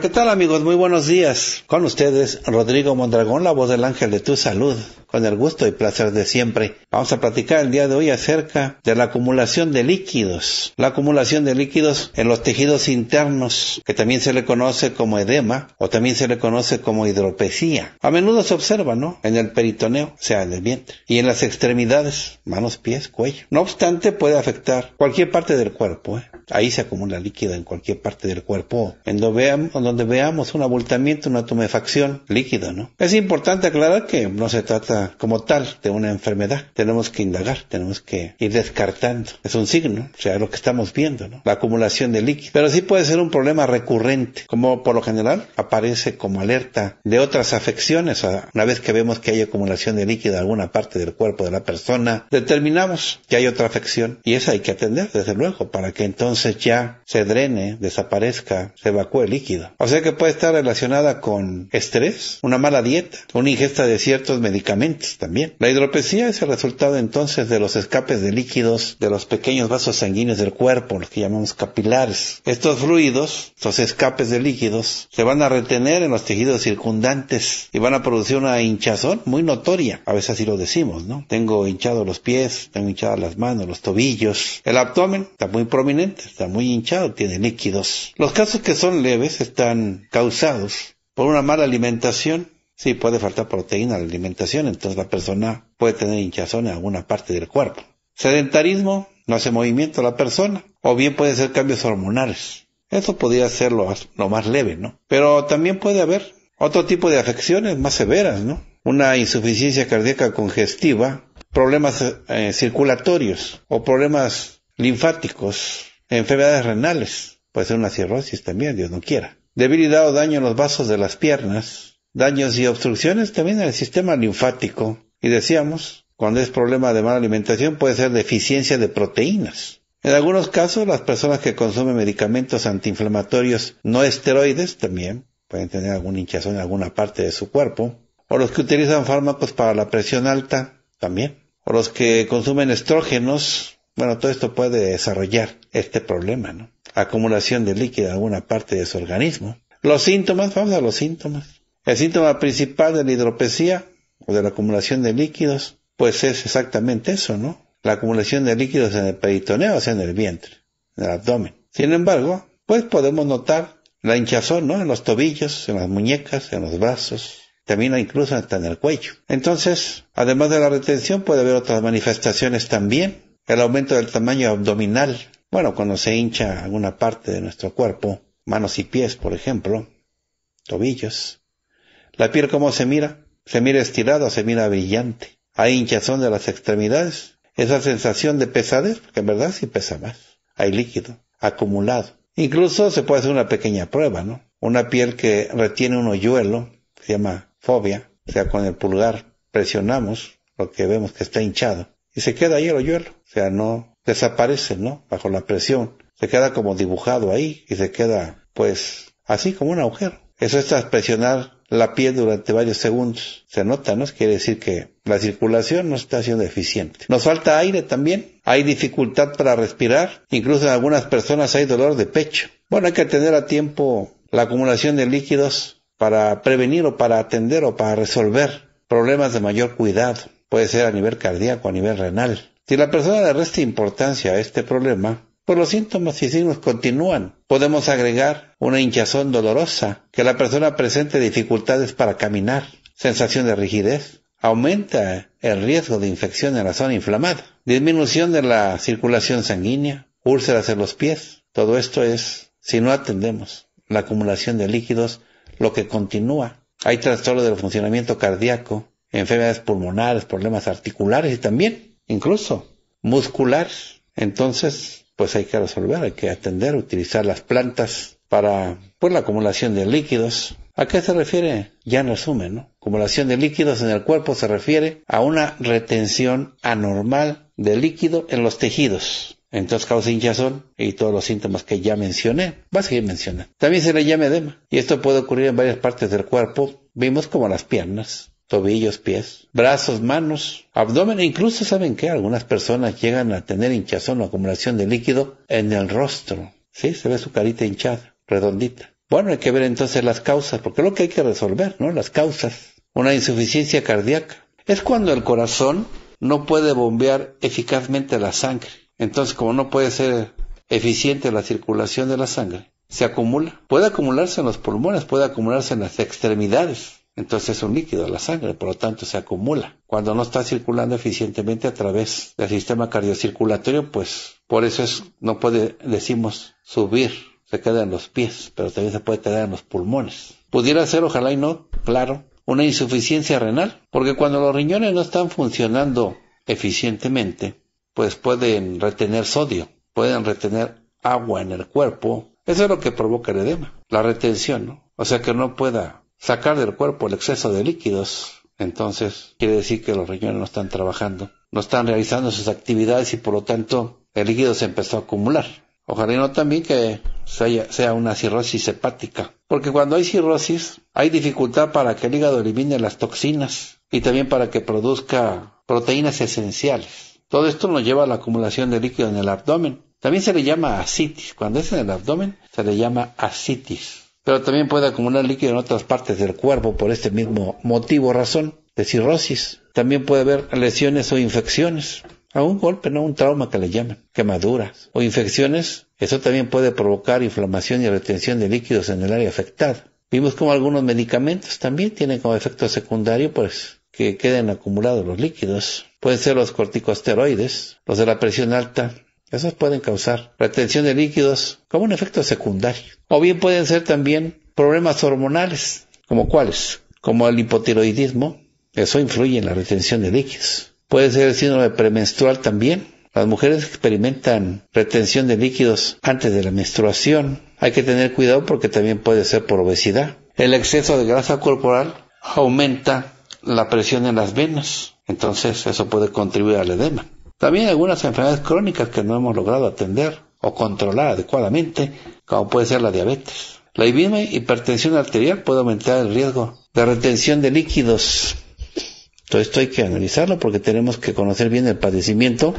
¿qué tal amigos? Muy buenos días. Con ustedes, Rodrigo Mondragón, la voz del ángel de tu salud con el gusto y placer de siempre. Vamos a platicar el día de hoy acerca de la acumulación de líquidos. La acumulación de líquidos en los tejidos internos, que también se le conoce como edema o también se le conoce como hidropesía. A menudo se observa, ¿no? En el peritoneo, o sea, en el vientre, y en las extremidades, manos, pies, cuello. No obstante, puede afectar cualquier parte del cuerpo. ¿eh? Ahí se acumula líquido en cualquier parte del cuerpo. En donde veamos, donde veamos un abultamiento, una tumefacción, líquido, ¿no? Es importante aclarar que no se trata como tal de una enfermedad. Tenemos que indagar, tenemos que ir descartando. Es un signo, o sea, lo que estamos viendo, La acumulación de líquido. Pero sí puede ser un problema recurrente, como por lo general aparece como alerta de otras afecciones. una vez que vemos que hay acumulación de líquido en alguna parte del cuerpo de la persona, determinamos que hay otra afección y esa hay que atender, desde luego, para que entonces ya se drene, desaparezca, se evacúe el líquido. O sea que puede estar relacionada con estrés, una mala dieta, una ingesta de ciertos medicamentos, también. La hidropesía es el resultado entonces de los escapes de líquidos de los pequeños vasos sanguíneos del cuerpo, los que llamamos capilares. Estos fluidos, estos escapes de líquidos, se van a retener en los tejidos circundantes y van a producir una hinchazón muy notoria. A veces así lo decimos, ¿no? Tengo hinchados los pies, tengo hinchadas las manos, los tobillos. El abdomen está muy prominente, está muy hinchado, tiene líquidos. Los casos que son leves están causados por una mala alimentación Sí, puede faltar proteína a la alimentación, entonces la persona puede tener hinchazón en alguna parte del cuerpo. Sedentarismo, no hace movimiento a la persona, o bien puede ser cambios hormonales. Eso podría ser lo, más leve, ¿no? Pero también puede haber otro tipo de afecciones más severas, ¿no? Una insuficiencia cardíaca congestiva, problemas eh, circulatorios o problemas linfáticos, enfermedades renales, puede ser una cirrosis también, Dios no quiera. Debilidad o daño en los vasos de las piernas, daños y obstrucciones también en el sistema linfático. Y decíamos, cuando es problema de mala alimentación puede ser deficiencia de proteínas. En algunos casos, las personas que consumen medicamentos antiinflamatorios no esteroides también pueden tener alguna hinchazón en alguna parte de su cuerpo. O los que utilizan fármacos para la presión alta también. O los que consumen estrógenos. Bueno, todo esto puede desarrollar este problema, ¿no? Acumulación de líquido en alguna parte de su organismo. Los síntomas, vamos a los síntomas. El síntoma principal de la hidropesía o de la acumulación de líquidos, pues es exactamente eso, ¿no? La acumulación de líquidos en el peritoneo, o sea, en el vientre, en el abdomen. Sin embargo, pues podemos notar la hinchazón, ¿no? En los tobillos, en las muñecas, en los brazos, también incluso hasta en el cuello. Entonces, además de la retención, puede haber otras manifestaciones también. El aumento del tamaño abdominal, bueno, cuando se hincha alguna parte de nuestro cuerpo, manos y pies, por ejemplo, tobillos. La piel cómo se mira, se mira estirada, se mira brillante. Hay hinchazón de las extremidades, esa sensación de pesadez, porque en verdad sí pesa más. Hay líquido acumulado. Incluso se puede hacer una pequeña prueba, ¿no? Una piel que retiene un hoyuelo, se llama fobia, o sea, con el pulgar presionamos lo que vemos que está hinchado y se queda ahí el hoyuelo, o sea, no desaparece, ¿no? Bajo la presión, se queda como dibujado ahí y se queda, pues, así como un agujero. Eso es tras presionar la piel durante varios segundos. Se nota, ¿no? Quiere decir que la circulación no está siendo eficiente. Nos falta aire también. Hay dificultad para respirar. Incluso en algunas personas hay dolor de pecho. Bueno, hay que atender a tiempo la acumulación de líquidos para prevenir o para atender o para resolver problemas de mayor cuidado. Puede ser a nivel cardíaco, a nivel renal. Si la persona le resta importancia a este problema, pues los síntomas y signos continúan. Podemos agregar una hinchazón dolorosa, que la persona presente dificultades para caminar, sensación de rigidez, aumenta el riesgo de infección en la zona inflamada, disminución de la circulación sanguínea, úlceras en los pies. Todo esto es, si no atendemos, la acumulación de líquidos, lo que continúa. Hay trastorno del funcionamiento cardíaco, enfermedades pulmonares, problemas articulares y también, incluso, musculares. Entonces, pues hay que resolver, hay que atender, utilizar las plantas para pues, la acumulación de líquidos. ¿A qué se refiere? Ya en resumen, ¿no? Acumulación de líquidos en el cuerpo se refiere a una retención anormal de líquido en los tejidos. Entonces causa hinchazón y todos los síntomas que ya mencioné. Va a seguir mencionando. También se le llama edema. Y esto puede ocurrir en varias partes del cuerpo. Vimos como las piernas, tobillos, pies, brazos, manos, abdomen e incluso saben que algunas personas llegan a tener hinchazón o acumulación de líquido en el rostro. Sí, se ve su carita hinchada, redondita. Bueno, hay que ver entonces las causas, porque es lo que hay que resolver, ¿no? Las causas. Una insuficiencia cardíaca. Es cuando el corazón no puede bombear eficazmente la sangre. Entonces, como no puede ser eficiente la circulación de la sangre, se acumula. Puede acumularse en los pulmones, puede acumularse en las extremidades entonces es un líquido, la sangre, por lo tanto se acumula. Cuando no está circulando eficientemente a través del sistema cardiocirculatorio, pues por eso es, no puede, decimos, subir, se queda en los pies, pero también se puede quedar en los pulmones. Pudiera ser, ojalá y no, claro, una insuficiencia renal, porque cuando los riñones no están funcionando eficientemente, pues pueden retener sodio, pueden retener agua en el cuerpo. Eso es lo que provoca el edema, la retención, ¿no? O sea que no pueda sacar del cuerpo el exceso de líquidos. Entonces, quiere decir que los riñones no están trabajando, no están realizando sus actividades y por lo tanto el líquido se empezó a acumular. Ojalá no también que sea una cirrosis hepática, porque cuando hay cirrosis hay dificultad para que el hígado elimine las toxinas y también para que produzca proteínas esenciales. Todo esto nos lleva a la acumulación de líquido en el abdomen. También se le llama asitis. Cuando es en el abdomen, se le llama ascitis pero también puede acumular líquido en otras partes del cuerpo por este mismo motivo, o razón de cirrosis. También puede haber lesiones o infecciones, a un golpe, no un trauma que le llaman, quemaduras o infecciones. Eso también puede provocar inflamación y retención de líquidos en el área afectada. Vimos como algunos medicamentos también tienen como efecto secundario, pues, que queden acumulados los líquidos. Pueden ser los corticosteroides, los de la presión alta, esos pueden causar retención de líquidos como un efecto secundario. O bien pueden ser también problemas hormonales, como cuáles, como el hipotiroidismo, eso influye en la retención de líquidos. Puede ser el síndrome premenstrual también. Las mujeres experimentan retención de líquidos antes de la menstruación. Hay que tener cuidado porque también puede ser por obesidad. El exceso de grasa corporal aumenta la presión en las venas. Entonces eso puede contribuir al edema. También algunas enfermedades crónicas que no hemos logrado atender o controlar adecuadamente, como puede ser la diabetes. La hipertensión arterial puede aumentar el riesgo de retención de líquidos. Todo esto hay que analizarlo porque tenemos que conocer bien el padecimiento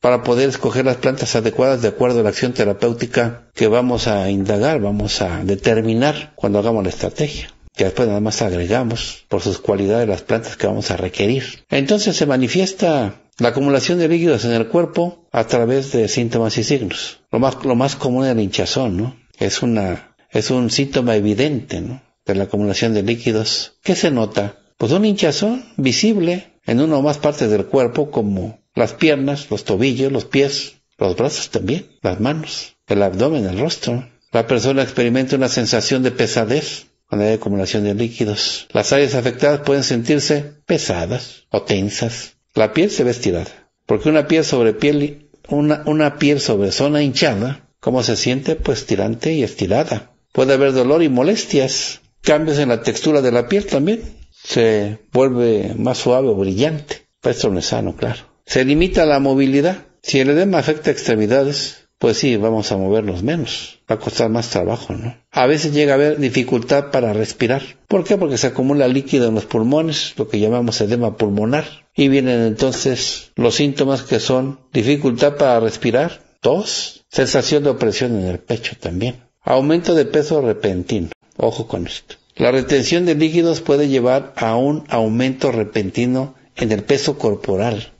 para poder escoger las plantas adecuadas de acuerdo a la acción terapéutica que vamos a indagar, vamos a determinar cuando hagamos la estrategia que después nada más agregamos por sus cualidades las plantas que vamos a requerir. Entonces se manifiesta la acumulación de líquidos en el cuerpo a través de síntomas y signos. Lo más, lo más común es el hinchazón, ¿no? Es, una, es un síntoma evidente, De la acumulación de líquidos. ¿Qué se nota? Pues un hinchazón visible en una o más partes del cuerpo como las piernas, los tobillos, los pies, los brazos también, las manos, el abdomen, el rostro. La persona experimenta una sensación de pesadez cuando hay acumulación de líquidos. Las áreas afectadas pueden sentirse pesadas o tensas, la piel se ve estirada, porque una piel sobre piel, una, una piel sobre zona hinchada, ¿cómo se siente? Pues tirante y estirada. Puede haber dolor y molestias, cambios en la textura de la piel también. Se vuelve más suave o brillante. Pues esto no es sano, claro. Se limita la movilidad. Si el edema afecta a extremidades, pues sí, vamos a movernos menos. Va a costar más trabajo, ¿no? A veces llega a haber dificultad para respirar. ¿Por qué? Porque se acumula líquido en los pulmones, lo que llamamos edema pulmonar. Y vienen entonces los síntomas que son dificultad para respirar, tos, sensación de opresión en el pecho también, aumento de peso repentino, ojo con esto. La retención de líquidos puede llevar a un aumento repentino en el peso corporal.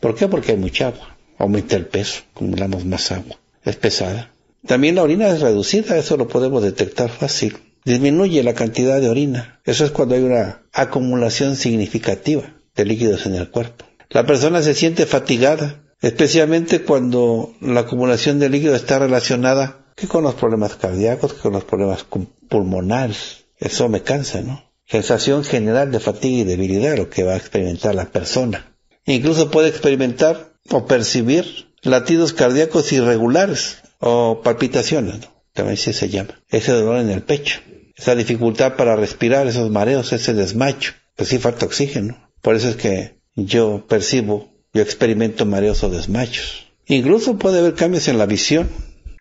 ¿Por qué? Porque hay mucha agua. Aumenta el peso, acumulamos más agua. Es pesada. También la orina es reducida, eso lo podemos detectar fácil. Disminuye la cantidad de orina. Eso es cuando hay una acumulación significativa de líquidos en el cuerpo. La persona se siente fatigada, especialmente cuando la acumulación de líquido está relacionada que con los problemas cardíacos, que con los problemas pulmonares. Eso me cansa, ¿no? Sensación general de fatiga y debilidad lo que va a experimentar la persona. Incluso puede experimentar o percibir latidos cardíacos irregulares o palpitaciones, ¿no? también se llama. Ese dolor en el pecho, esa dificultad para respirar, esos mareos, ese desmacho. Pues sí falta oxígeno. Por eso es que yo percibo, yo experimento mareos o desmayos. Incluso puede haber cambios en la visión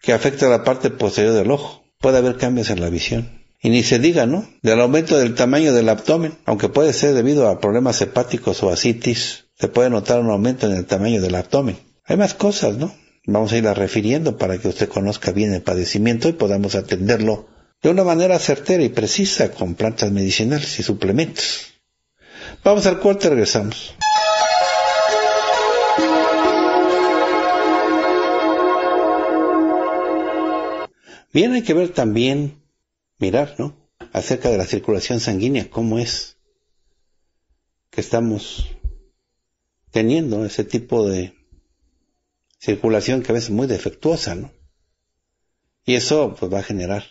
que afecta a la parte posterior del ojo. Puede haber cambios en la visión. Y ni se diga, ¿no? Del aumento del tamaño del abdomen, aunque puede ser debido a problemas hepáticos o asitis, se puede notar un aumento en el tamaño del abdomen. Hay más cosas, ¿no? Vamos a irlas refiriendo para que usted conozca bien el padecimiento y podamos atenderlo de una manera certera y precisa con plantas medicinales y suplementos. Vamos al corte, regresamos. Bien, hay que ver también, mirar, ¿no? Acerca de la circulación sanguínea, cómo es que estamos teniendo ese tipo de circulación que a veces es muy defectuosa, ¿no? Y eso pues va a generar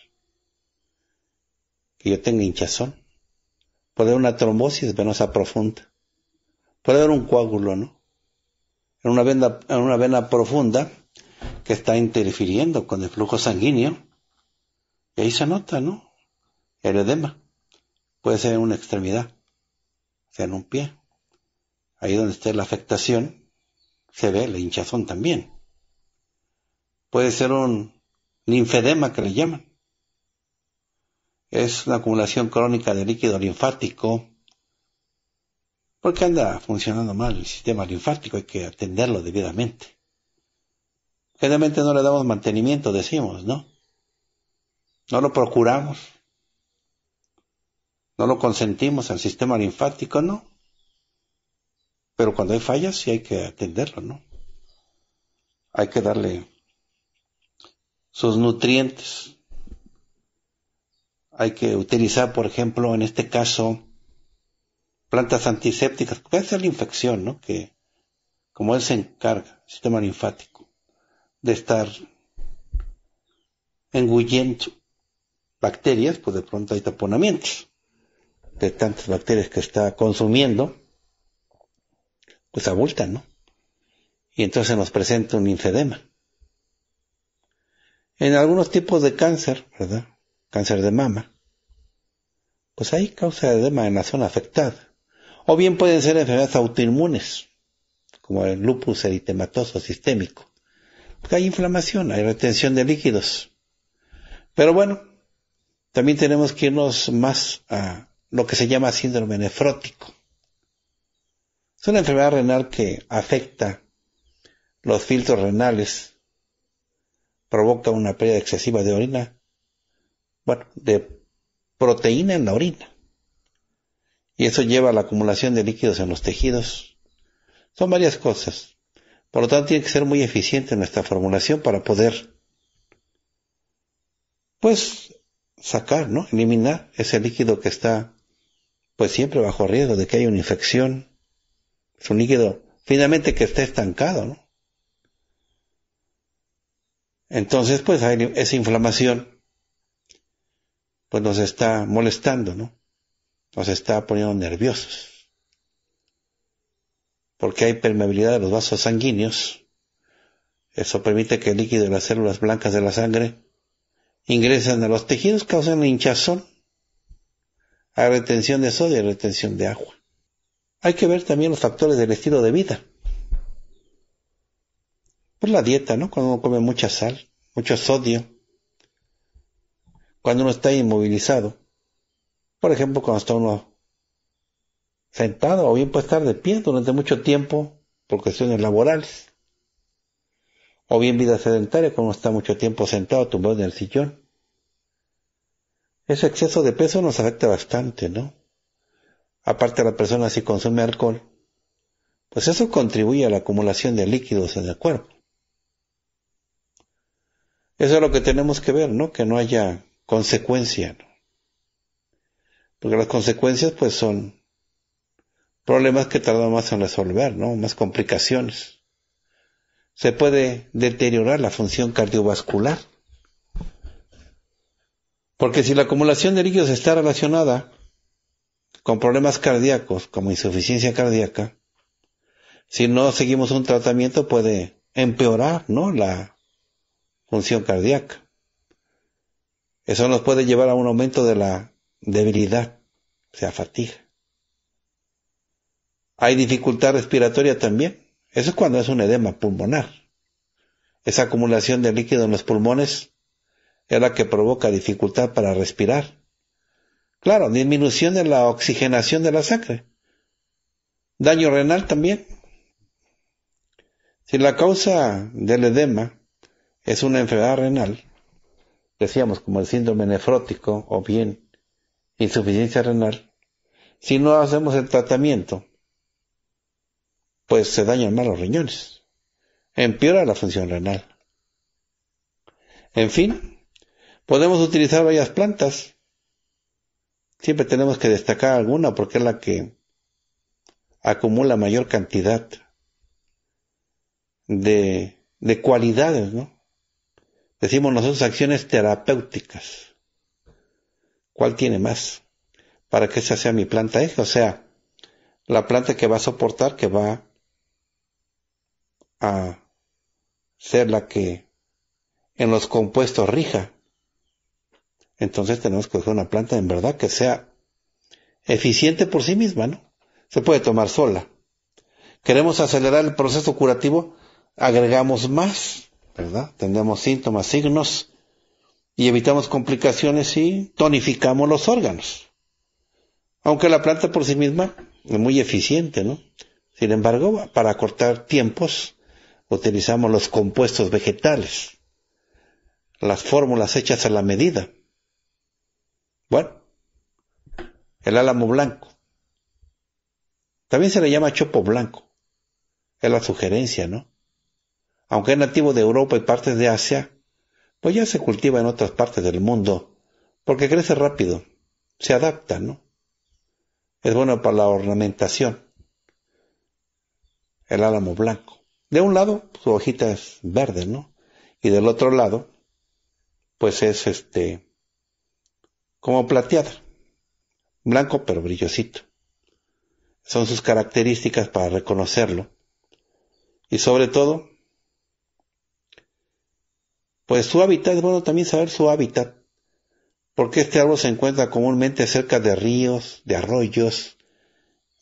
que yo tenga hinchazón. Puede haber una trombosis venosa profunda. Puede haber un coágulo, ¿no? En una vena, en una vena profunda que está interfiriendo con el flujo sanguíneo. Y ahí se nota, ¿no? El edema. Puede ser en una extremidad, o sea, en un pie. Ahí donde esté la afectación, se ve la hinchazón también. Puede ser un linfedema que le llaman es una acumulación crónica de líquido linfático, porque anda funcionando mal el sistema linfático, hay que atenderlo debidamente. Generalmente no le damos mantenimiento, decimos, ¿no? No lo procuramos. No lo consentimos al sistema linfático, ¿no? Pero cuando hay fallas sí hay que atenderlo, ¿no? Hay que darle sus nutrientes, hay que utilizar, por ejemplo, en este caso, plantas antisépticas, porque esa la infección, ¿no? Que, como él se encarga, el sistema linfático, de estar engullendo bacterias, pues de pronto hay taponamientos de tantas bacterias que está consumiendo, pues abultan, ¿no? Y entonces nos presenta un infedema. En algunos tipos de cáncer, ¿verdad? cáncer de mama, pues hay causa de zona afectada. O bien pueden ser enfermedades autoinmunes, como el lupus eritematoso sistémico. Porque hay inflamación, hay retención de líquidos. Pero bueno, también tenemos que irnos más a lo que se llama síndrome nefrótico. Es una enfermedad renal que afecta los filtros renales, provoca una pérdida excesiva de orina de proteína en la orina. Y eso lleva a la acumulación de líquidos en los tejidos. Son varias cosas. Por lo tanto, tiene que ser muy eficiente nuestra formulación para poder, pues, sacar, ¿no? Eliminar ese líquido que está, pues, siempre bajo riesgo de que haya una infección. Es un líquido, finalmente, que esté estancado, ¿no? Entonces, pues, hay esa inflamación pues nos está molestando, ¿no? Nos está poniendo nerviosos. Porque hay permeabilidad de los vasos sanguíneos. Eso permite que el líquido de las células blancas de la sangre ingresen a los tejidos, causan hinchazón. Hay retención de sodio y retención de agua. Hay que ver también los factores del estilo de vida. Por pues la dieta, ¿no? Cuando uno come mucha sal, mucho sodio, cuando uno está inmovilizado. Por ejemplo, cuando está uno sentado o bien puede estar de pie durante mucho tiempo por cuestiones laborales. O bien vida sedentaria cuando uno está mucho tiempo sentado, tumbado en el sillón. Ese exceso de peso nos afecta bastante, ¿no? Aparte la persona si consume alcohol, pues eso contribuye a la acumulación de líquidos en el cuerpo. Eso es lo que tenemos que ver, ¿no? Que no haya consecuencia. Porque las consecuencias pues son problemas que tardan más en resolver, ¿no? Más complicaciones. Se puede deteriorar la función cardiovascular. Porque si la acumulación de líquidos está relacionada con problemas cardíacos, como insuficiencia cardíaca, si no seguimos un tratamiento puede empeorar, ¿no? La función cardíaca. Eso nos puede llevar a un aumento de la debilidad, o sea, fatiga. Hay dificultad respiratoria también. Eso es cuando es un edema pulmonar. Esa acumulación de líquido en los pulmones es la que provoca dificultad para respirar. Claro, disminución de la oxigenación de la sangre. Daño renal también. Si la causa del edema es una enfermedad renal, decíamos, como el síndrome nefrótico o bien insuficiencia renal, si no hacemos el tratamiento, pues se dañan más los riñones, empeora la función renal. En fin, podemos utilizar varias plantas. Siempre tenemos que destacar alguna porque es la que acumula mayor cantidad de, de cualidades, ¿no? decimos nosotros acciones terapéuticas. ¿Cuál tiene más? Para que esa sea mi planta eje, o sea, la planta que va a soportar, que va a ser la que en los compuestos rija. Entonces tenemos que usar una planta en verdad que sea eficiente por sí misma, ¿no? Se puede tomar sola. Queremos acelerar el proceso curativo, agregamos más ¿verdad? síntomas, signos y evitamos complicaciones y tonificamos los órganos. Aunque la planta por sí misma es muy eficiente, ¿no? Sin embargo, para cortar tiempos utilizamos los compuestos vegetales, las fórmulas hechas a la medida. Bueno, el álamo blanco. También se le llama chopo blanco. Es la sugerencia, ¿no? Aunque es nativo de Europa y partes de Asia, pues ya se cultiva en otras partes del mundo, porque crece rápido, se adapta, ¿no? Es bueno para la ornamentación. El álamo blanco. De un lado, su hojita es verde, ¿no? Y del otro lado, pues es este, como plateada. Blanco pero brillosito. Son sus características para reconocerlo. Y sobre todo, pues su hábitat, es bueno también saber su hábitat, porque este árbol se encuentra comúnmente cerca de ríos, de arroyos,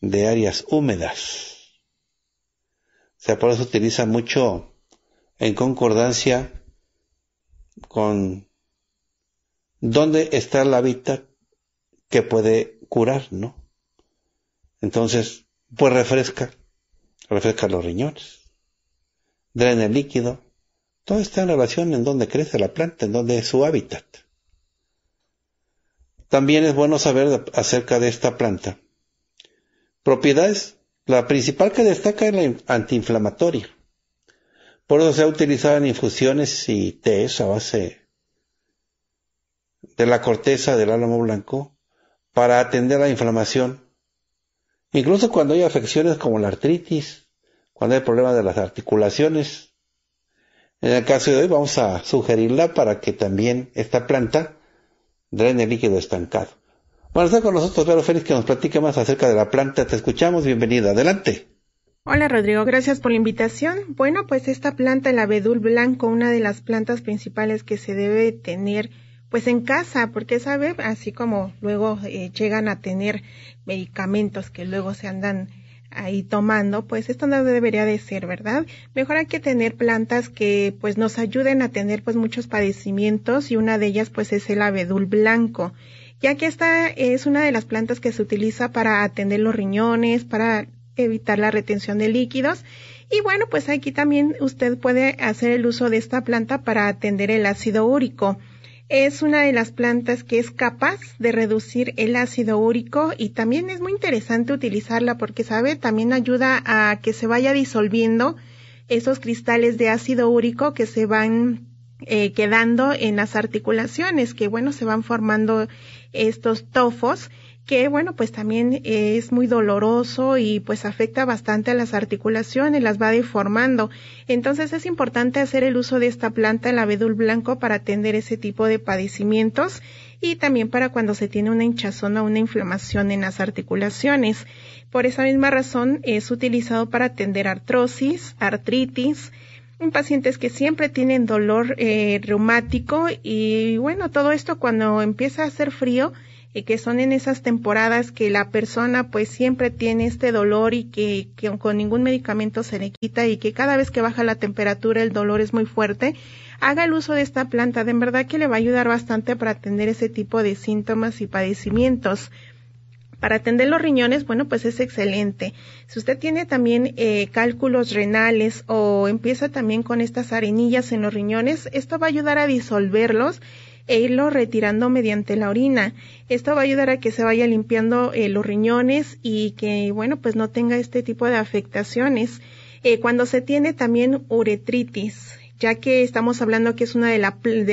de áreas húmedas. O sea, por eso utiliza mucho en concordancia con dónde está el hábitat que puede curar, ¿no? Entonces, pues refresca, refresca los riñones, drena el líquido, todo está en relación en donde crece la planta, en donde es su hábitat. También es bueno saber acerca de esta planta. Propiedades. La principal que destaca es la antiinflamatoria. Por eso se ha utilizado en infusiones y tés a base de la corteza del álamo blanco para atender la inflamación. Incluso cuando hay afecciones como la artritis, cuando hay problemas de las articulaciones, en el caso de hoy vamos a sugerirla para que también esta planta drene líquido estancado. Bueno, está con nosotros Vero Félix que nos platique más acerca de la planta. Te escuchamos, Bienvenido. adelante. Hola Rodrigo, gracias por la invitación. Bueno, pues esta planta, el abedul blanco, una de las plantas principales que se debe tener pues en casa, porque sabe, así como luego eh, llegan a tener medicamentos que luego se andan ahí tomando, pues esto no debería de ser, ¿verdad? Mejor hay que tener plantas que pues nos ayuden a tener pues muchos padecimientos y una de ellas pues es el abedul blanco, ya que esta es una de las plantas que se utiliza para atender los riñones, para evitar la retención de líquidos y bueno, pues aquí también usted puede hacer el uso de esta planta para atender el ácido úrico es una de las plantas que es capaz de reducir el ácido úrico y también es muy interesante utilizarla porque, ¿sabe? También ayuda a que se vaya disolviendo esos cristales de ácido úrico que se van eh, quedando en las articulaciones, que bueno, se van formando estos tofos que bueno, pues también es muy doloroso y pues afecta bastante a las articulaciones, las va deformando. Entonces es importante hacer el uso de esta planta, el abedul blanco, para atender ese tipo de padecimientos y también para cuando se tiene una hinchazón o una inflamación en las articulaciones. Por esa misma razón es utilizado para atender artrosis, artritis, en pacientes que siempre tienen dolor eh, reumático y bueno, todo esto cuando empieza a hacer frío, eh, que son en esas temporadas que la persona pues siempre tiene este dolor y que, con ningún medicamento se le quita y que cada vez que baja la temperatura el dolor es muy fuerte, haga el uso de esta planta, de verdad que le va a ayudar bastante para atender ese tipo de síntomas y padecimientos. Para atender los riñones, bueno, pues es excelente. Si usted tiene también eh, cálculos renales o empieza también con estas arenillas en los riñones, esto va a ayudar a disolverlos e irlo retirando mediante la orina. Esto va a ayudar a que se vaya limpiando eh, los riñones y que, bueno, pues no tenga este tipo de afectaciones. Eh, cuando se tiene también uretritis, ya que estamos hablando que es una de,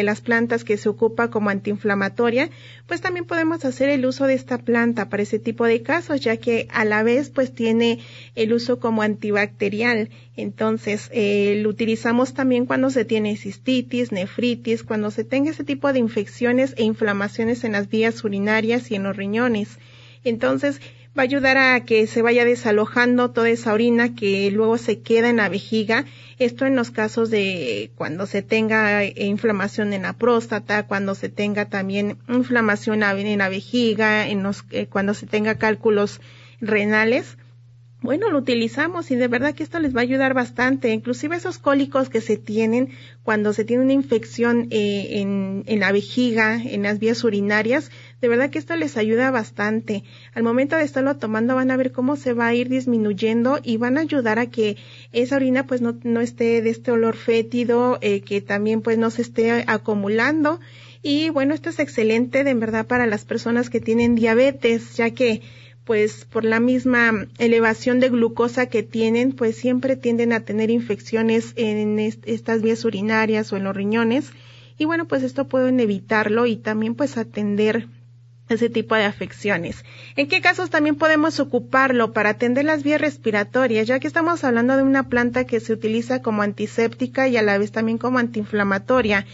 las plantas que se ocupa como antiinflamatoria, pues también podemos hacer el uso de esta planta para ese tipo de casos, ya que a la vez pues tiene el uso como antibacterial. Entonces, eh, lo utilizamos también cuando se tiene cistitis, nefritis, cuando se tenga ese tipo de infecciones e inflamaciones en las vías urinarias y en los riñones. Entonces, va a ayudar a que se vaya desalojando toda esa orina que luego se queda en la vejiga. Esto en los casos de cuando se tenga eh, inflamación en la próstata, cuando se tenga también inflamación en la vejiga, en los, eh, cuando se tenga cálculos renales. Bueno, lo utilizamos y de verdad que esto les va a ayudar bastante. Inclusive esos cólicos que se tienen cuando se tiene una infección eh, en la vejiga, en las vías urinarias, de verdad que esto les ayuda bastante. Al momento de estarlo tomando van a ver cómo se va a ir disminuyendo y van a ayudar a que esa orina pues no, esté de este olor fétido, eh, que también pues no se esté acumulando. Y bueno, esto es excelente de verdad para las personas que tienen diabetes, ya que pues por la misma elevación de glucosa que tienen, pues siempre tienden a tener infecciones en estas vías urinarias o en los riñones. Y bueno, pues esto pueden evitarlo y también pues atender ese tipo de afecciones. ¿En qué casos también podemos ocuparlo para atender las vías respiratorias? Ya que estamos hablando de una planta que se utiliza como antiséptica y a la vez también como antiinflamatoria.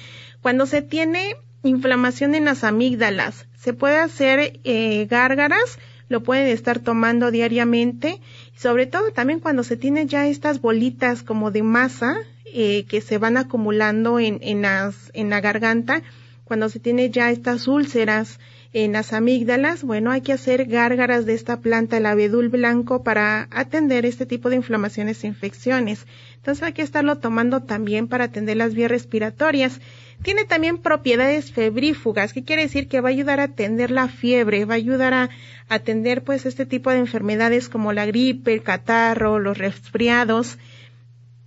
Cuando se tiene inflamación en las amígdalas, se puede hacer eh, gárgaras, lo pueden estar tomando diariamente, sobre todo también cuando se tiene ya estas bolitas como de masa eh, que se van acumulando en, en la garganta, cuando se tiene ya estas úlceras, en las amígdalas, bueno, hay que hacer gárgaras de esta planta, el abedul blanco, para atender este tipo de inflamaciones e infecciones. Entonces hay que estarlo tomando también para atender las vías respiratorias. Tiene también propiedades febrífugas, que quiere decir que va a ayudar a atender la fiebre, va a ayudar a atender pues este tipo de enfermedades como la gripe, el catarro, los resfriados.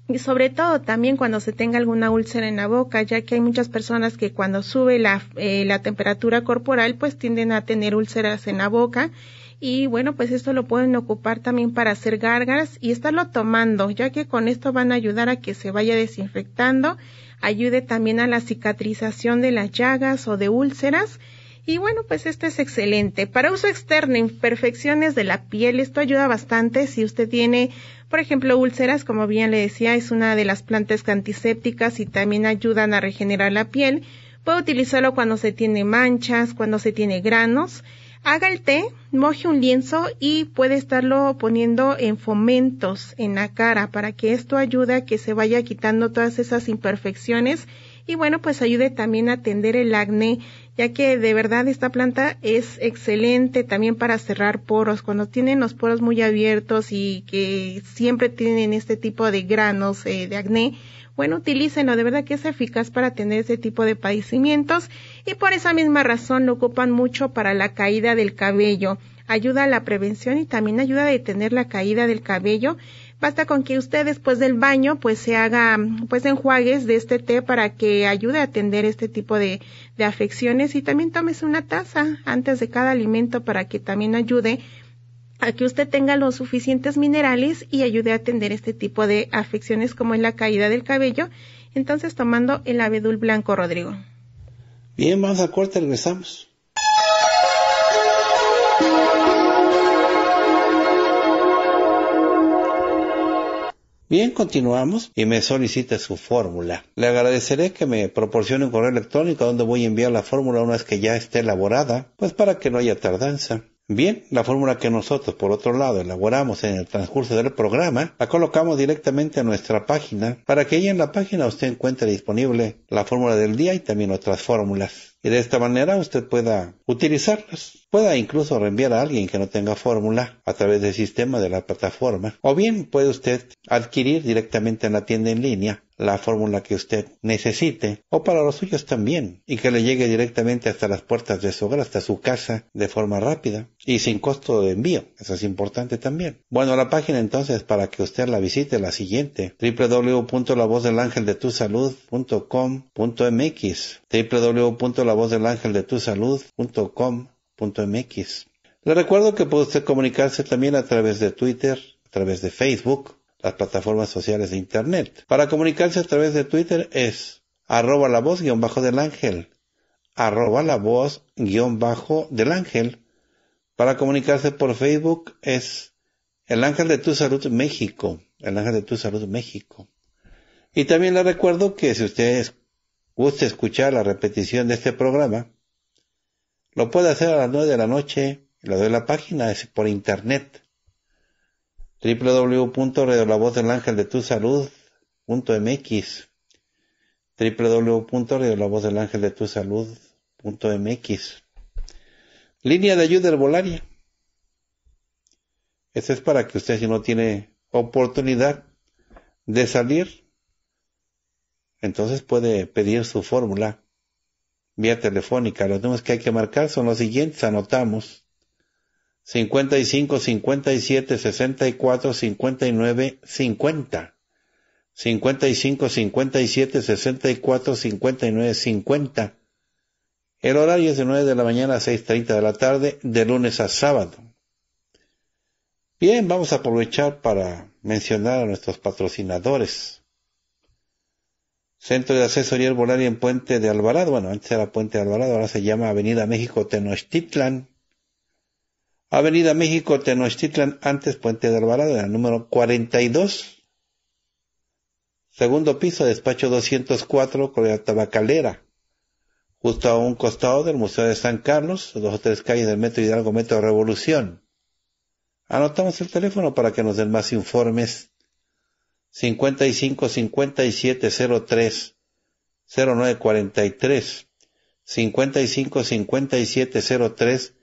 Y sobre todo también cuando se tenga alguna úlcera en la boca, ya que hay muchas personas que cuando sube la, eh, la temperatura corporal, pues tienden a tener úlceras en la boca y bueno, pues esto lo pueden ocupar también para hacer gárgaras y estarlo tomando, ya que con esto van a ayudar a que se vaya desinfectando, ayude también a la cicatrización de las llagas o de úlceras y bueno, pues este es excelente. Para uso externo, imperfecciones de la piel, esto ayuda bastante si usted tiene, por ejemplo, úlceras, como bien le decía, es una de las plantas antisépticas y también ayudan a regenerar la piel. Puede utilizarlo cuando se tiene manchas, cuando se tiene granos. Haga el té, moje un lienzo y puede estarlo poniendo en fomentos en la cara para que esto ayude a que se vaya quitando todas esas imperfecciones y bueno, pues ayude también a atender el acné ya que de verdad esta planta es excelente también para cerrar poros. Cuando tienen los poros muy abiertos y que siempre tienen este tipo de granos eh, de acné, bueno, utilícenlo, de verdad que es eficaz para tener ese tipo de padecimientos y por esa misma razón lo ocupan mucho para la caída del cabello. Ayuda a la prevención y también ayuda a detener la caída del cabello Basta con que usted después del baño pues se haga pues enjuagues de este té para que ayude a atender este tipo de, afecciones y también tomes una taza antes de cada alimento para que también ayude a que usted tenga los suficientes minerales y ayude a atender este tipo de afecciones como es la caída del cabello. Entonces tomando el abedul blanco, Rodrigo. Bien, vamos a corte, regresamos. Bien, continuamos y me solicita su fórmula. Le agradeceré que me proporcione un correo electrónico donde voy a enviar la fórmula una vez que ya esté elaborada, pues para que no haya tardanza. Bien, la fórmula que nosotros, por otro lado, elaboramos en el transcurso del programa, la colocamos directamente en nuestra página para que ahí en la página usted encuentre disponible la fórmula del día y también otras fórmulas y de esta manera usted pueda utilizarlos, Pueda incluso reenviar a alguien que no tenga fórmula a través del sistema de la plataforma. O bien puede usted adquirir directamente en la tienda en línea la fórmula que usted necesite o para los suyos también y que le llegue directamente hasta las puertas de su hogar, hasta su casa de forma rápida y sin costo de envío. Eso es importante también. Bueno, la página entonces para que usted la visite la siguiente www.lavozdelangeldetusalud.com.mx www.lavozdelangeldetusalud.com.mx. Le recuerdo que puede usted comunicarse también a través de Twitter, a través de Facebook, las plataformas sociales de Internet. Para comunicarse a través de Twitter es arroba la voz guión bajo del ángel, arroba la voz guión bajo del ángel. Para comunicarse por Facebook es el ángel de tu salud México, el ángel de tu salud México. Y también le recuerdo que si usted gusta escuchar la repetición de este programa, lo puede hacer a las nueve de la noche. Le doy la página, es por internet punto mx Línea de ayuda herbolaria. Esto es para que usted si no tiene oportunidad de salir, entonces puede pedir su fórmula vía telefónica. Los números que hay que marcar son los siguientes, anotamos. 55, 57, 64, 59, 50. 55, 57, 64, 59, 50. El horario es de 9 de la mañana a 6.30 de la tarde, de lunes a sábado. Bien, vamos a aprovechar para mencionar a nuestros patrocinadores. Centro de Asesoría Herbolaria en Puente de Alvarado. Bueno, antes era Puente de Alvarado, ahora se llama Avenida México Tenochtitlan. Avenida México Tenochtitlan, antes Puente de Alvarado, era número 42. Segundo piso, despacho 204, Colonia Tabacalera. Justo a un costado del Museo de San Carlos, dos o tres calles del Metro Hidalgo, Metro Revolución. Anotamos el teléfono para que nos den más informes 55 57 03 55 57 03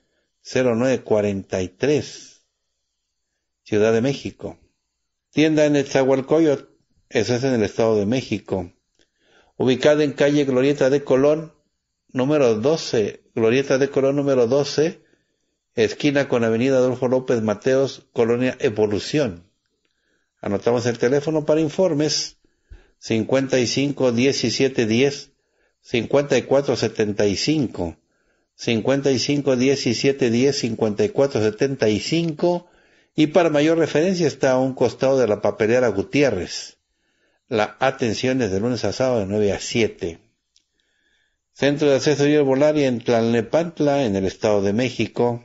Ciudad de México tienda en el Zahualcoyot eso es en el Estado de México ubicada en calle Glorieta de Colón número 12 Glorieta de Colón número 12 esquina con Avenida Adolfo López Mateos Colonia Evolución Anotamos el teléfono para informes 55 17 10 54 75 55 17 10 54 75 y para mayor referencia está a un costado de la papelera Gutiérrez. La atención es de lunes a sábado de 9 a 7. Centro de Acceso y en Tlalnepantla, en el Estado de México.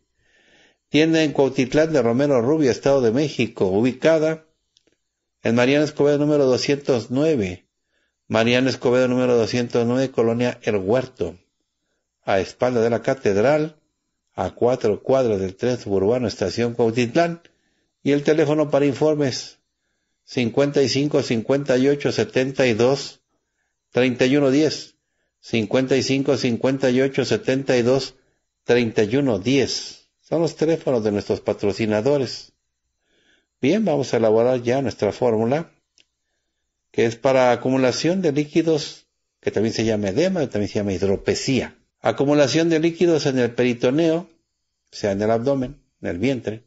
Tienda en Cuautitlán de Romero Rubio, Estado de México, ubicada en Mariana Escobedo número 209. Mariana Escobedo número 209, Colonia El Huerto, a espalda de la Catedral, a cuatro cuadras del tren suburbano Estación Cuautitlán, y el teléfono para informes 55 58 72 31 10 55 58 72 31 10 son los teléfonos de nuestros patrocinadores. Bien, vamos a elaborar ya nuestra fórmula, que es para acumulación de líquidos, que también se llama edema, también se llama hidropesía. Acumulación de líquidos en el peritoneo, o sea, en el abdomen, en el vientre,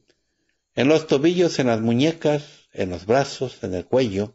en los tobillos, en las muñecas, en los brazos, en el cuello.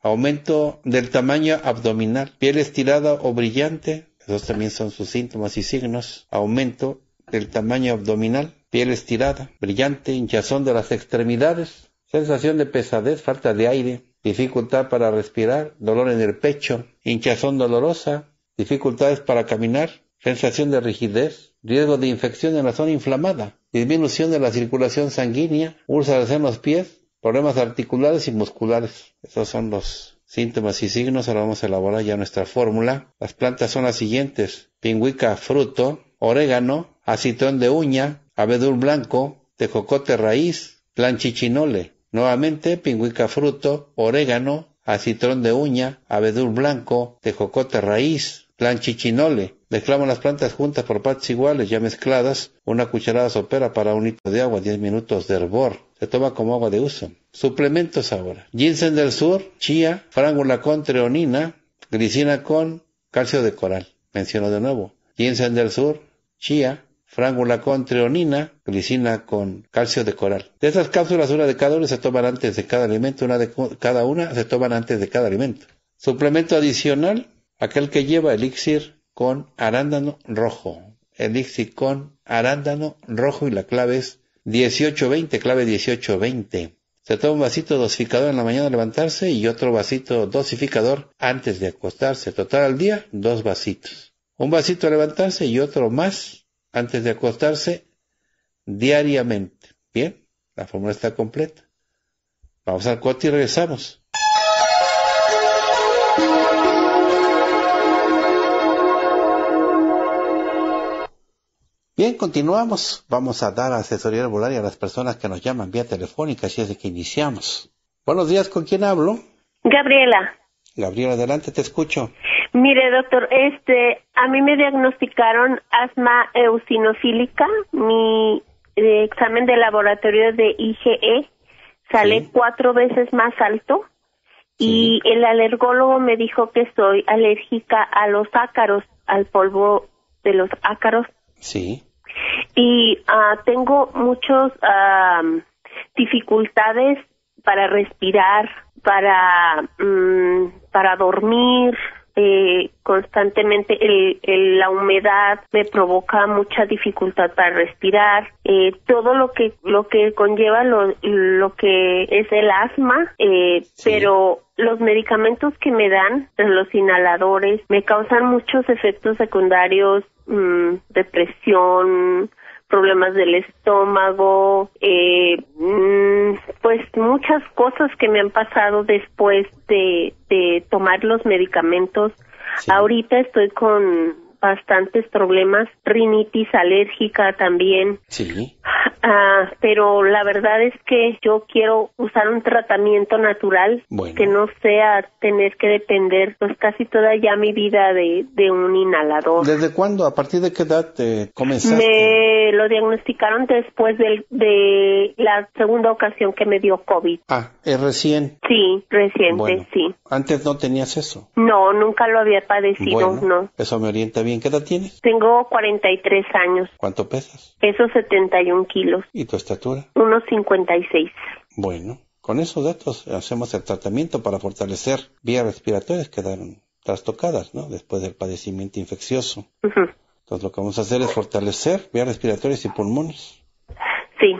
Aumento del tamaño abdominal, piel estirada o brillante, esos también son sus síntomas y signos. Aumento del tamaño abdominal, piel estirada, brillante, hinchazón de las extremidades, sensación de pesadez, falta de aire, dificultad para respirar, dolor en el pecho, hinchazón dolorosa, dificultades para caminar, sensación de rigidez, riesgo de infección en la zona inflamada, disminución de la circulación sanguínea, úlceras en los pies, problemas articulares y musculares. Estos son los síntomas y signos. Ahora vamos a elaborar ya nuestra fórmula. Las plantas son las siguientes. Pingüica fruto, orégano, acitrón de uña, abedul blanco, tejocote raíz, planchichinole. Nuevamente, pingüica fruto, orégano, acitrón de uña, abedul blanco, tejocote raíz, planchichinole. Mezclamos las plantas juntas por partes iguales, ya mezcladas, una cucharada sopera para un litro de agua, 10 minutos de hervor. Se toma como agua de uso. Suplementos ahora. Ginseng del sur, chía, frángula con treonina, glicina con calcio de coral. Menciono de nuevo. Ginseng del sur, chía, frangula con treonina, glicina con calcio de coral. De estas cápsulas, una de cada una se toman antes de cada alimento, una de cada una se toman antes de cada alimento. Suplemento adicional, aquel que lleva elixir con arándano rojo. Elixir con arándano rojo y la clave es 1820, clave 1820. Se toma un vasito dosificador en la mañana al levantarse y otro vasito dosificador antes de acostarse. Total al día, dos vasitos. Un vasito a levantarse y otro más antes de acostarse diariamente. Bien, la fórmula está completa. Vamos al corte y regresamos. Bien, continuamos. Vamos a dar asesoría herbolaria a las personas que nos llaman vía telefónica, así es de que iniciamos. Buenos días, ¿con quién hablo? Gabriela. Gabriela, adelante, te escucho. Mire, doctor, este, a mí me diagnosticaron asma eosinofílica. Mi eh, examen de laboratorio de IgE sale cuatro veces más alto y el alergólogo me dijo que soy alérgica a los ácaros, al polvo de los ácaros. Sí. Y ah, tengo muchas dificultades para respirar, para, mm, para dormir, eh, constantemente el, la humedad me provoca mucha dificultad para respirar eh, todo lo que lo que conlleva lo, que es el asma eh, pero los medicamentos que me dan, los inhaladores, me causan muchos efectos secundarios, mm, depresión, problemas del estómago, eh, mm, pues muchas cosas que me han pasado después de, tomar los medicamentos. Ahorita estoy con bastantes problemas, rinitis alérgica también. Sí. Ah, pero la verdad es que yo quiero usar un tratamiento natural que no sea tener que depender pues casi toda ya mi vida de, un inhalador. ¿Desde cuándo? ¿A partir de qué edad te comenzaste? Me lo diagnosticaron después de, de la segunda ocasión que me dio COVID. Ah, ¿es recién? Sí, reciente, sí. ¿Antes no tenías eso? No, nunca lo había padecido, bueno, no. Eso me orienta bien. ¿Qué edad tienes? Tengo 43 años. ¿Cuánto pesas? Peso 71 kilos. ¿Y tu estatura? Unos 56. Bueno, con esos datos hacemos el tratamiento para fortalecer vías respiratorias que quedaron trastocadas, ¿no? Después del padecimiento infeccioso. Entonces lo que vamos a hacer es fortalecer vías respiratorias y pulmones. Sí.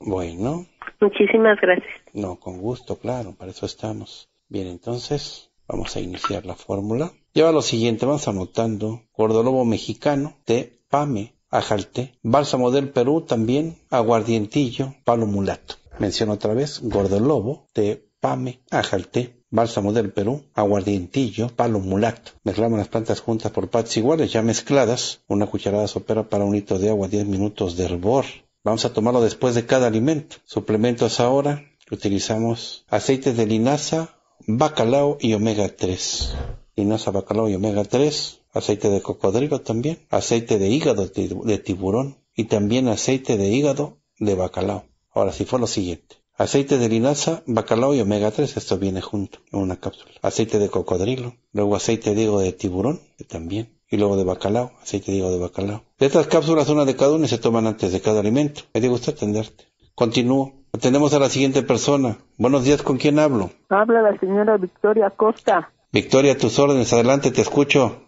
Bueno. Muchísimas gracias. No, con gusto, claro, para eso estamos. Bien, entonces vamos a iniciar la fórmula. Lleva lo siguiente, vamos anotando cordolobo mexicano de PAME ajalté, bálsamo del Perú también, aguardientillo, palo mulato. Menciono otra vez gordolobo, lobo, de pame, ajalté, bálsamo del Perú, aguardientillo, palo mulato. Mezclamos las plantas juntas por partes iguales, ya mezcladas. Una cucharada sopera para un litro de agua, 10 minutos de hervor. Vamos a tomarlo después de cada alimento. Suplementos ahora. Utilizamos aceite de linaza, bacalao y omega 3 linaza, bacalao y omega 3, aceite de cocodrilo también, aceite de hígado de tiburón y también aceite de hígado de bacalao. Ahora si fue lo siguiente. Aceite de linaza, bacalao y omega 3, esto viene junto en una cápsula. Aceite de cocodrilo, luego aceite de hígado de tiburón, también, y luego de bacalao, aceite de hígado de bacalao. De estas cápsulas, una de cada una se toman antes de cada alimento. Me gusto atenderte. Continúo. Atendemos a la siguiente persona. Buenos días, ¿con quién hablo? Habla la señora Victoria Costa. Victoria, tus órdenes, adelante, te escucho.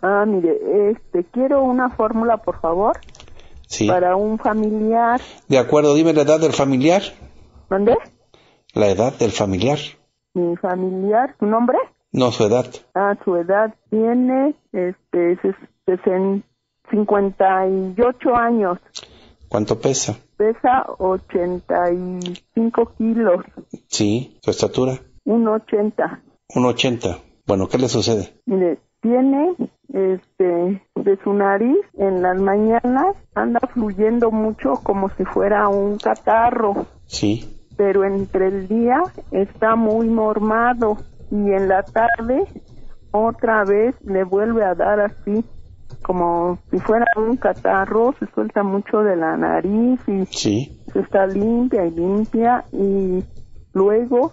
Ah, mire, este, quiero una fórmula, por favor. Sí. Para un familiar. De acuerdo, dime la edad del familiar. ¿Dónde? La edad del familiar. Mi familiar, ¿su nombre? No, su edad. Ah, su edad tiene, este, 58 años. ¿Cuánto pesa? Pesa 85 kilos. Sí, ¿su estatura? 1.80. 1.80. Bueno, ¿qué le sucede? Mire, tiene este de su nariz en las mañanas anda fluyendo mucho como si fuera un catarro. Sí. Pero entre el día está muy mormado y en la tarde otra vez le vuelve a dar así como si fuera un catarro, se suelta mucho de la nariz y se está limpia y limpia y luego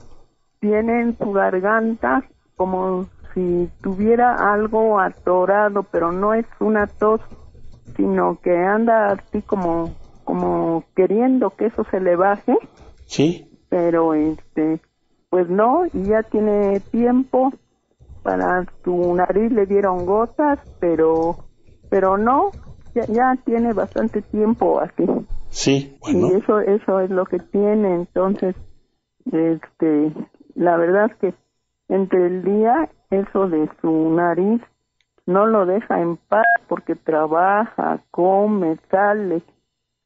tiene en su garganta como si tuviera algo atorado, pero no es una tos, sino que anda así como, como queriendo que eso se le baje. Sí. Pero este, pues no, y ya tiene tiempo para su nariz le dieron gotas, pero, pero no, ya, tiene bastante tiempo aquí. Sí, Y eso, eso es lo que tiene, entonces, este, la verdad es que entre el día, eso de su nariz no lo deja en paz porque trabaja, come, sale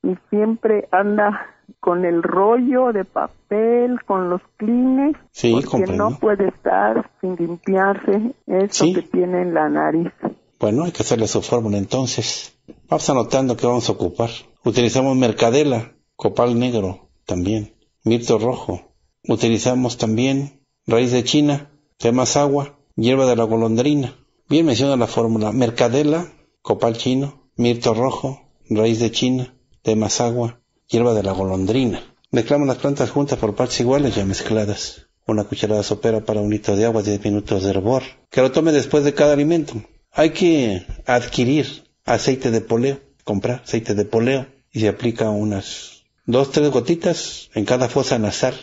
y siempre anda con el rollo de papel, con los clines, sí, porque no puede estar sin limpiarse eso que tiene en la nariz. Bueno, hay que hacerle su fórmula entonces. Vamos anotando que vamos a ocupar. Utilizamos mercadela, copal negro también, mirto rojo. Utilizamos también raíz de china, temas agua, hierba de la golondrina. Bien menciona la fórmula mercadela, copal chino, mirto rojo, raíz de china, temas agua, hierba de la golondrina. Mezclamos las plantas juntas por partes iguales ya mezcladas. Una cucharada sopera para un litro de agua, 10 minutos de hervor. Que lo tome después de cada alimento. Hay que adquirir aceite de poleo, comprar aceite de poleo y se aplica unas dos, tres gotitas en cada fosa nasal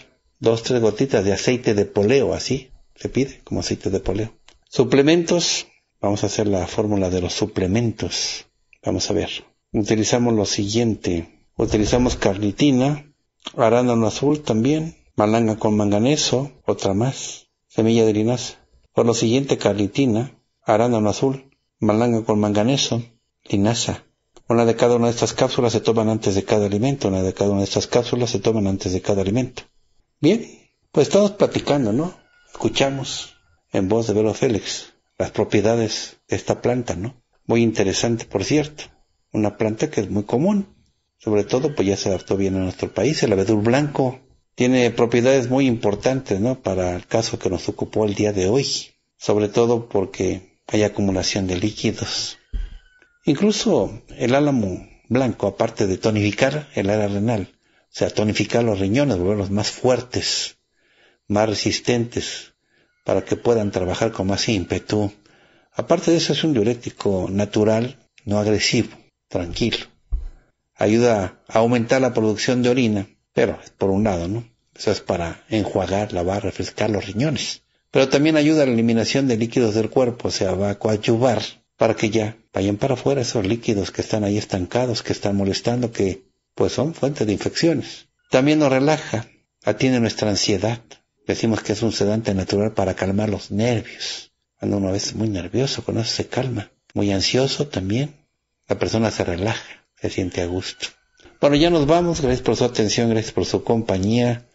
dos, tres gotitas de aceite de poleo, así se pide, como aceite de poleo. Suplementos, vamos a hacer la fórmula de los suplementos. Vamos a ver. Utilizamos lo siguiente. Utilizamos carnitina, arándano azul también, malanga con manganeso, otra más, semilla de linaza. Por lo siguiente, carnitina, arándano azul, malanga con manganeso, linaza. Una de cada una de estas cápsulas se toman antes de cada alimento, una de cada una de estas cápsulas se toman antes de cada alimento. Bien, pues estamos platicando, ¿no? Escuchamos en voz de Velo Félix las propiedades de esta planta, ¿no? Muy interesante, por cierto. Una planta que es muy común. Sobre todo, pues ya se adaptó bien a nuestro país. El abedul blanco tiene propiedades muy importantes, ¿no? Para el caso que nos ocupó el día de hoy. Sobre todo porque hay acumulación de líquidos. Incluso el álamo blanco, aparte de tonificar el área renal, sea, tonificar los riñones, volverlos más fuertes, más resistentes, para que puedan trabajar con más ímpetu. Aparte de eso, es un diurético natural, no agresivo, tranquilo. Ayuda a aumentar la producción de orina, pero por un lado, ¿no? Eso es para enjuagar, lavar, refrescar los riñones. Pero también ayuda a la eliminación de líquidos del cuerpo, o sea, va a coadyuvar para que ya vayan para afuera esos líquidos que están ahí estancados, que están molestando, que pues son fuentes de infecciones. También nos relaja, atiende nuestra ansiedad. Decimos que es un sedante natural para calmar los nervios. Cuando uno a muy nervioso, con eso se calma. Muy ansioso también. La persona se relaja, se siente a gusto. Bueno, ya nos vamos. Gracias por su atención, gracias por su compañía.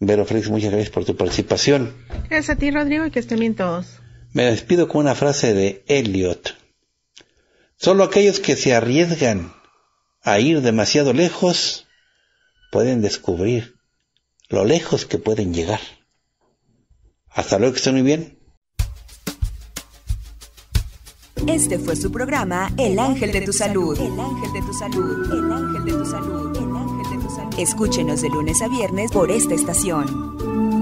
Vero Félix, muchas gracias por tu participación. Gracias a ti, Rodrigo, y que estén bien todos. Me despido con una frase de Elliot. Solo aquellos que se arriesgan a ir demasiado lejos, pueden descubrir lo lejos que pueden llegar. Hasta luego, que estén muy bien. Este fue su programa El Ángel de tu Salud. El Ángel de tu Salud. El Ángel de Salud. Escúchenos de lunes a viernes por esta estación.